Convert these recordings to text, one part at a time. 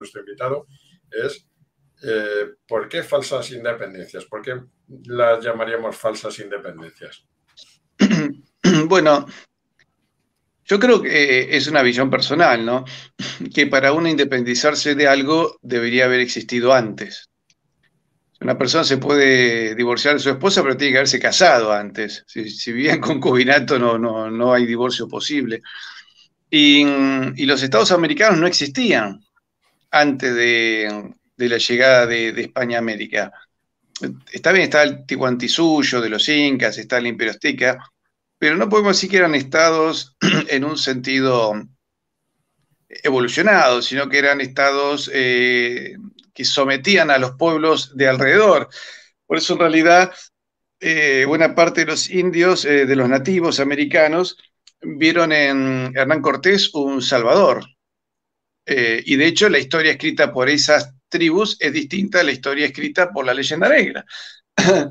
nuestro invitado, es eh, ¿por qué falsas independencias? ¿Por qué las llamaríamos falsas independencias? Bueno, yo creo que eh, es una visión personal, ¿no? Que para uno independizarse de algo debería haber existido antes. Una persona se puede divorciar de su esposa, pero tiene que haberse casado antes. Si, bien concubinato, no, no, hay divorcio posible. Y, y los estados americanos no existían antes de, la llegada de, España a América. Está bien, está el Tihuantisuyo de los incas, está el Imperio Azteca, pero no podemos decir que eran estados en un sentido evolucionado, sino que eran estados eh, que sometían a los pueblos de alrededor. Por eso en realidad eh, buena parte de los indios, eh, de los nativos americanos, vieron en Hernán Cortés un salvador, eh, y de hecho la historia escrita por esas tribus es distinta a la historia escrita por la leyenda negra.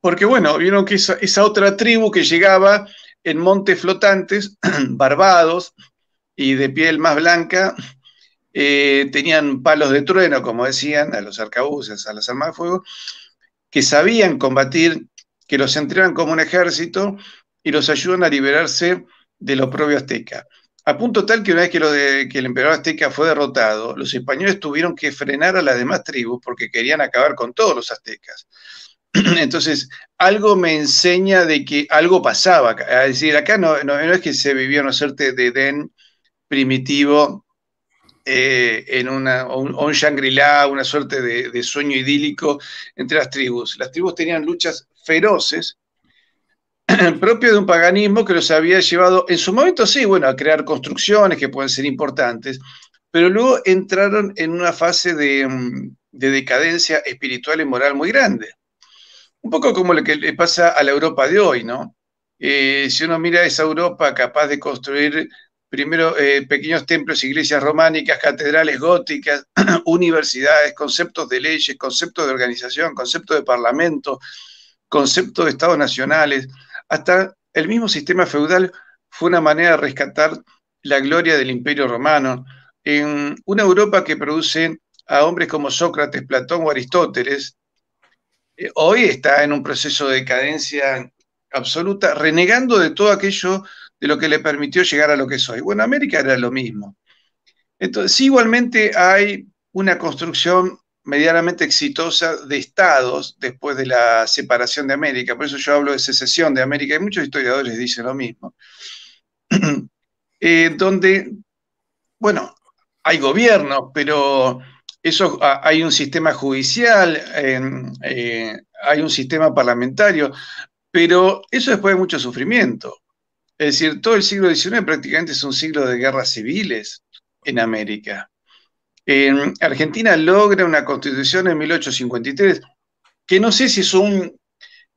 Porque bueno, vieron que esa, otra tribu que llegaba en montes flotantes, barbados y de piel más blanca, eh, tenían palos de trueno, como decían, a los arcabuces, a las armas de fuego, que sabían combatir, que los entrenan como un ejército y los ayudan a liberarse de lo propio azteca. A punto tal que una vez que, lo que el emperador azteca fue derrotado, los españoles tuvieron que frenar a las demás tribus porque querían acabar con todos los aztecas. Entonces, algo me enseña de que algo pasaba. Es decir, acá no, es que se vivía una suerte de Edén primitivo eh, en una, un, un Shangri-La, una suerte de, sueño idílico entre las tribus. Las tribus tenían luchas feroces propio de un paganismo que los había llevado, en su momento sí, bueno, a crear construcciones que pueden ser importantes, pero luego entraron en una fase de, mm, decadencia espiritual y moral muy grande. Un poco como lo que le pasa a la Europa de hoy, ¿no? Eh, si uno mira esa Europa capaz de construir primero eh, pequeños templos, iglesias románicas, catedrales góticas, universidades, conceptos de leyes, conceptos de organización, conceptos de parlamento, conceptos de estados nacionales, hasta el mismo sistema feudal fue una manera de rescatar la gloria del imperio romano. En una Europa que produce a hombres como Sócrates, Platón o Aristóteles, eh, hoy está en un proceso de decadencia absoluta, renegando de todo aquello de lo que le permitió llegar a lo que es hoy. Bueno, América era lo mismo. Entonces, igualmente hay una construcción medianamente exitosa de estados después de la separación de América. Por eso yo hablo de secesión de América y muchos historiadores dicen lo mismo. Eh, donde, bueno, hay gobiernos, pero eso, ah, hay un sistema judicial, eh, hay un sistema parlamentario, pero eso después de mucho sufrimiento. Es decir, todo el siglo XIX prácticamente es un siglo de guerras civiles en América. Argentina logra una constitución en 1853, que no sé si es un,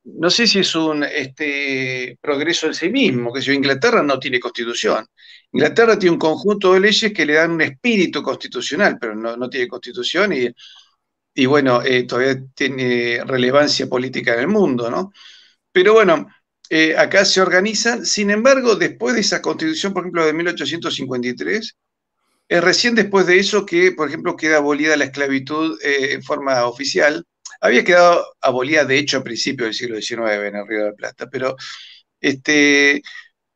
no sé si es un este, progreso en sí mismo, que si Inglaterra no tiene constitución. Inglaterra tiene un conjunto de leyes que le dan un espíritu constitucional, pero no, no tiene constitución y, y bueno, eh, todavía tiene relevancia política en el mundo, ¿no? Pero bueno, eh, acá se organizan, sin embargo, después de esa constitución, por ejemplo, de 1853, eh, recién después de eso que, por ejemplo, queda abolida la esclavitud eh, en forma oficial, había quedado abolida de hecho a principios del siglo XIX en el Río de la Plata, pero, este,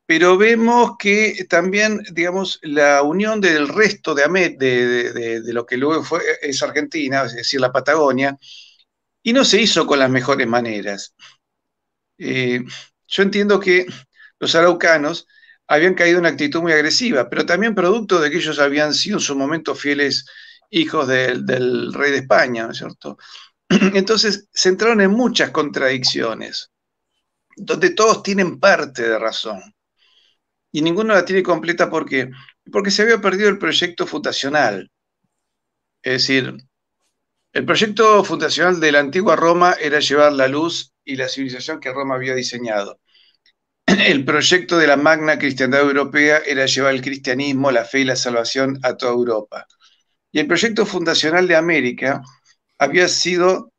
pero vemos que también, digamos, la unión del resto de, de, lo que luego fue, eh, es Argentina, es decir, la Patagonia, y no se hizo con las mejores maneras. yo entiendo que los araucanos habían caído en una actitud muy agresiva, pero también producto de que ellos habían sido en su momento fieles hijos del rey de España, ¿no es cierto? Entonces se entraron en muchas contradicciones, donde todos tienen parte de razón y ninguno la tiene completa porque porque se había perdido el proyecto fundacional. Es decir, el proyecto fundacional de la antigua Roma era llevar la luz y la civilización que Roma había diseñado. el proyecto de la magna cristiandad europea era llevar el cristianismo, la fe y la salvación a toda Europa. Y el proyecto fundacional de América había sido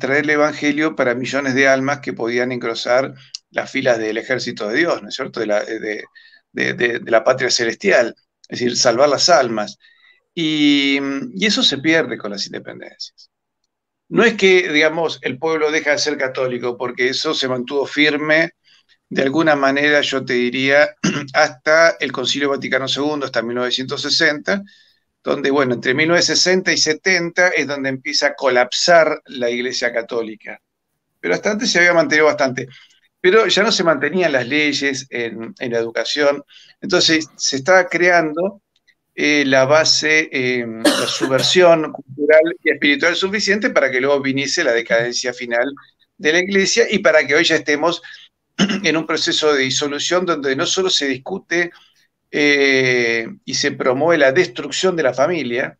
traer el Evangelio para millones de almas que podían engrosar las filas del ejército de Dios, ¿no es cierto?, de la, eh, patria celestial, es decir, salvar las almas. Y, eso se pierde con las independencias. No es que, digamos, el pueblo deja de ser católico, porque eso se mantuvo firme de alguna manera yo te diría, hasta el Concilio Vaticano II, hasta 1960, donde, bueno, entre 1960 y 70 es donde empieza a colapsar la Iglesia Católica. Pero hasta antes se había mantenido bastante. Pero ya no se mantenían las leyes en, la educación. Entonces se estaba creando eh, la base, em, la subversión cultural y espiritual suficiente para que luego viniese la decadencia final de la Iglesia y para que hoy ya estemos en un proceso de disolución donde no solo se discute eh, y se promueve la destrucción de la familia,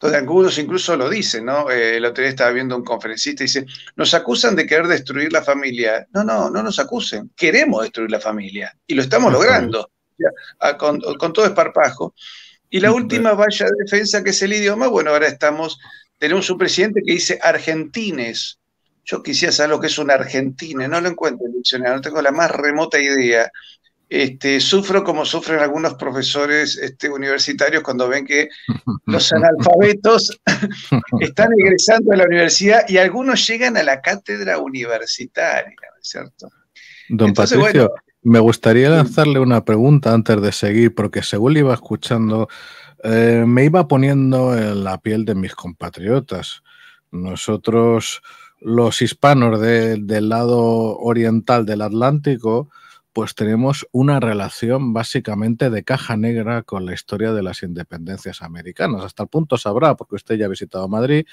donde algunos incluso lo dicen, ¿no? Eh, el otro día estaba viendo un conferencista y dice, nos acusan de querer destruir la familia. No, no, no nos acusen, queremos destruir la familia y lo estamos logrando, con, todo esparpajo. Y la última valla de defensa que es el idioma, bueno, ahora estamos, tenemos un presidente que dice argentines, yo quisiera saber lo que es una Argentina, no lo encuentro en el diccionario, no tengo la más remota idea. Este, sufro como sufren algunos profesores este, universitarios cuando ven que los analfabetos están egresando a la universidad y algunos llegan a la cátedra universitaria, ¿cierto? Don Patricio, me gustaría lanzarle una pregunta antes de seguir, porque según iba escuchando, eh, me iba poniendo en la piel de mis compatriotas. Nosotros los hispanos del lado oriental del Atlántico, pues tenemos una relación básicamente de caja negra con la historia de las independencias americanas. Hasta el punto sabrá, porque usted ya ha visitado Madrid,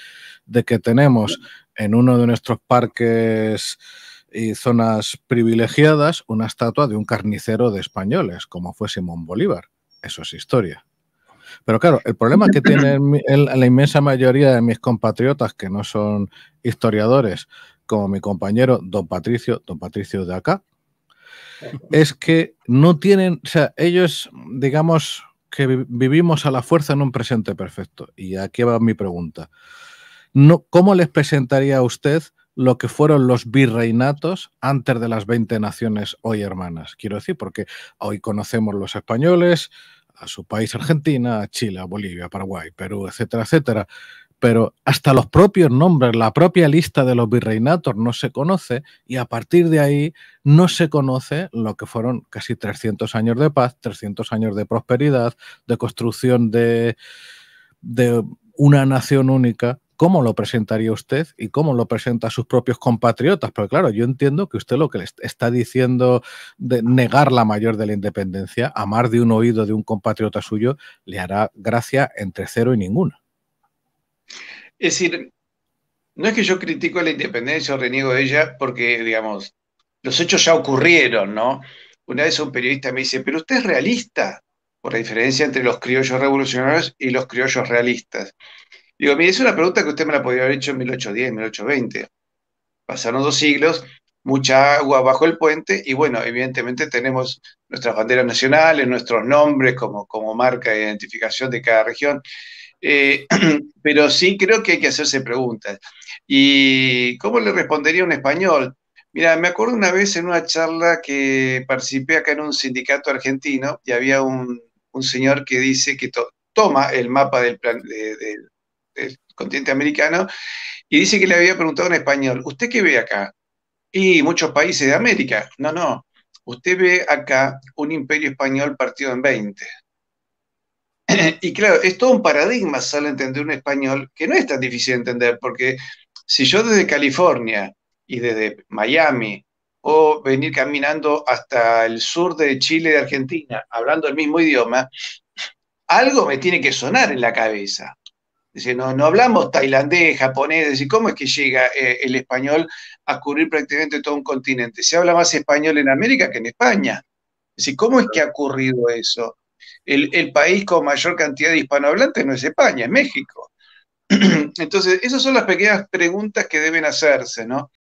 de que tenemos en uno de nuestros parques y zonas privilegiadas una estatua de un carnicero de españoles, como fue Simón Bolívar. Eso es historia. Pero claro, el problema que tiene la inmensa mayoría de mis compatriotas que no son historiadores, como mi compañero don Patricio, don Patricio de acá, es que no tienen, o sea, ellos, digamos que vivimos a la fuerza en un presente perfecto. Y aquí va mi pregunta. ¿Cómo les presentaría a usted lo que fueron los virreinatos antes de las 20 naciones hoy hermanas. Quiero decir, porque hoy conocemos los españoles, a su país Argentina, Chile, Bolivia, Paraguay, Perú, etcétera, etcétera. Pero hasta los propios nombres, la propia lista de los virreinatos no se conoce y a partir de ahí no se conoce lo que fueron casi 300 años de paz, 300 años de prosperidad, de construcción de, de una nación única cómo lo presentaría usted y cómo lo presenta a sus propios compatriotas. Pero claro, yo entiendo que usted lo que le está diciendo de negar la mayor de la independencia, a más de un oído de un compatriota suyo, le hará gracia entre cero y ninguno. Es decir, no es que yo critico la independencia o reniego de ella porque, digamos, los hechos ya ocurrieron, ¿no? Una vez un periodista me dice, pero usted es realista, por la diferencia entre los criollos revolucionarios y los criollos realistas. Digo, mire, es una pregunta que usted me la podría haber hecho en 1810, 1820. Pasaron dos siglos, mucha agua bajo el puente y bueno, evidentemente tenemos nuestras banderas nacionales, nuestros nombres como, como marca de identificación de cada región. Eh, pero sí creo que hay que hacerse preguntas. ¿Y cómo le respondería un español? Mira, me acuerdo una vez en una charla que participé acá en un sindicato argentino y había un, señor que dice que toma el mapa del, plan, el continente americano, y dice que le había preguntado en español, ¿usted qué ve acá? Y muchos países de América. No, no, usted ve acá un imperio español partido en 20. Y claro, es todo un paradigma sale entender un español que no es tan difícil de entender, porque si yo desde California y desde Miami o venir caminando hasta el sur de Chile y de Argentina hablando el mismo idioma, algo me tiene que sonar en la cabeza. Dice, no, no hablamos tailandés, japonés, decir, ¿cómo es que llega eh, el español a cubrir prácticamente todo un continente? Se habla más español en América que en España. y ¿cómo es que ha ocurrido eso? El, el país con mayor cantidad de hispanohablantes no es España, es México. Entonces, esas son las pequeñas preguntas que deben hacerse, ¿no?